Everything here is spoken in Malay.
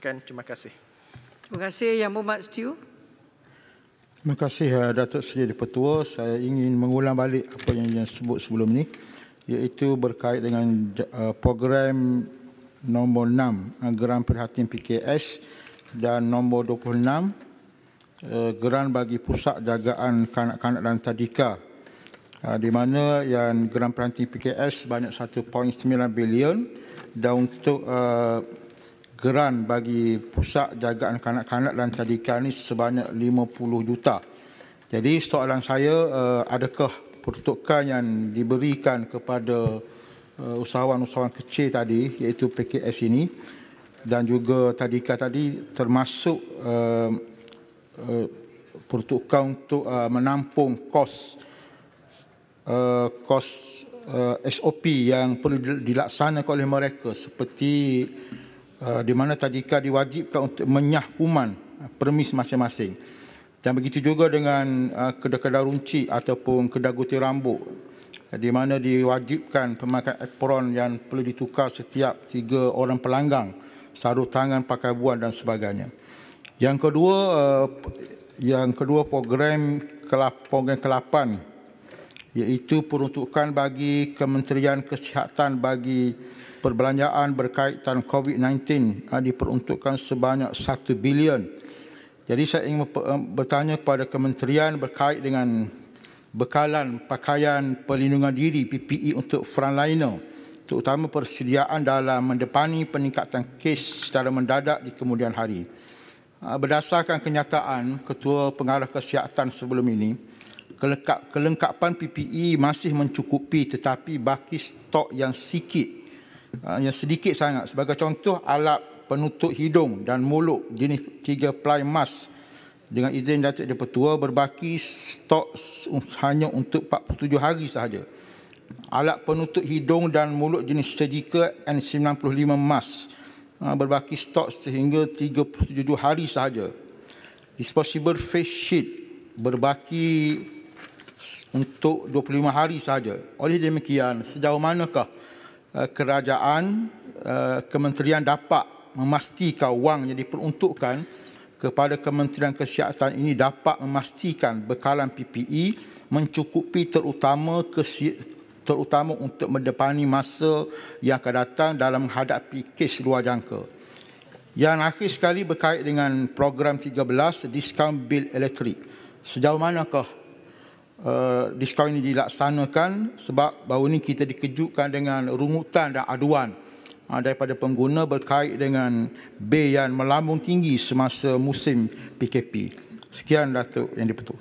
Sekian terima kasih. Terima kasih Yang Mohd Stu. Terima kasih eh, Datuk Seri Dipertua. Saya ingin mengulang balik apa yang yang sebut sebelum ini iaitu berkait dengan eh, program nombor 6 eh, geran perhatian PKS dan nombor 26 geran bagi pusat jagaan kanak-kanak dan tadika di mana yang geran perhatian PKS banyak 1.9 bilion dan untuk geran bagi pusat jagaan kanak-kanak dan tadika ini sebanyak 50 juta. Jadi soalan saya eh, adakah peruntukan yang diberikan kepada eh, usahawan-usahawan kecil tadi iaitu PKS ini dan juga tadika tadi termasuk eh, peruntukan untuk menampung kos kos SOP yang perlu dilaksanakan oleh mereka seperti Eh, di mana tadika diwajibkan untuk menyah kuman eh, permis masing-masing. Dan begitu juga dengan uh, kedai-kedai runci ataupun kedai guti rambut di mana diwajibkan pemakaian apron yang perlu ditukar setiap tiga orang pelanggan sarung tangan pakai buan dan sebagainya. Yang kedua yang kedua program program kelapan iaitu peruntukan bagi Kementerian Kesihatan bagi perbelanjaan berkaitan COVID-19 ha, diperuntukkan sebanyak 1 bilion. Jadi saya ingin eh, bertanya kepada kementerian berkait dengan bekalan pakaian pelindungan diri PPE untuk frontliner terutama persediaan dalam mendepani peningkatan kes secara mendadak di kemudian hari. Ha, berdasarkan kenyataan Ketua Pengarah Kesihatan sebelum ini, kelengkapan PPE masih mencukupi tetapi baki stok yang sikit Ah, yang sedikit sangat. Sebagai contoh alat penutup hidung dan mulut jenis tiga ply emas dengan izin Datuk Dia Pertua berbaki stok hanya untuk 47 hari sahaja. Alat penutup hidung dan mulut jenis sejika N95 emas berbaki stok sehingga 37 hari sahaja. Disposable face sheet berbaki untuk 25 hari sahaja. Oleh demikian, sejauh manakah Eh, kerajaan eh, kementerian dapat memastikan wang yang diperuntukkan kepada Kementerian Kesihatan ini dapat memastikan bekalan PPE mencukupi terutama kesi- terutama untuk mendepani masa yang akan datang dalam menghadapi kes luar jangka. Yang akhir sekali berkait dengan program 13 diskaun bil elektrik. Sejauh manakah uh, diskaun ini dilaksanakan sebab baru ini kita dikejutkan dengan rungutan dan aduan uh, daripada pengguna berkait dengan B yang melambung tinggi semasa musim PKP. Sekian Datuk yang dipertuh.